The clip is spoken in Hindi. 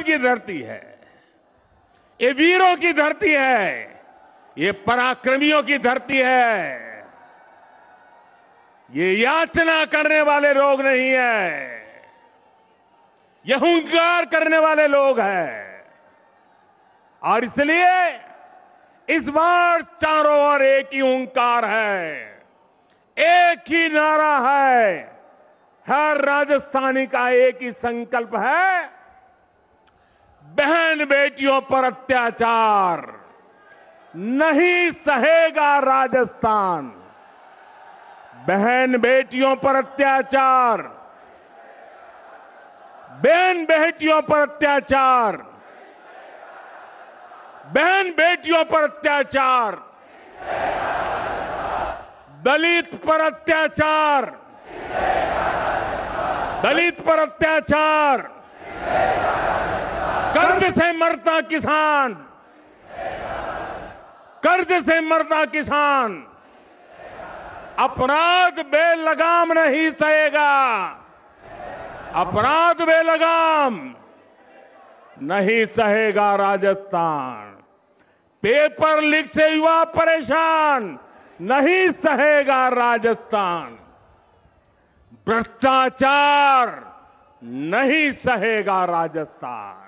बलिदान की धरती है ये वीरों की धरती है ये पराक्रमियों की धरती है ये याचना करने वाले लोग नहीं है यह हंकार करने वाले लोग हैं और इसलिए इस बार चारों ओर एक ही हंकार है एक ही नारा है हर राजस्थानी का एक ही संकल्प है बहन बेटियों पर अत्याचार नहीं सहेगा राजस्थान बहन बेटियों पर अत्याचार बहन बेटियों पर अत्याचार बहन बेटियों पर अत्याचार दलित पर अत्याचार दलित पर अत्याचार कर्ज से मरता किसान कर्ज से मरता किसान अपराध बेलगाम नहीं सहेगा अपराध बेलगाम नहीं सहेगा राजस्थान पेपर लीक से युवा परेशान नहीं सहेगा राजस्थान भ्रष्टाचार नहीं सहेगा राजस्थान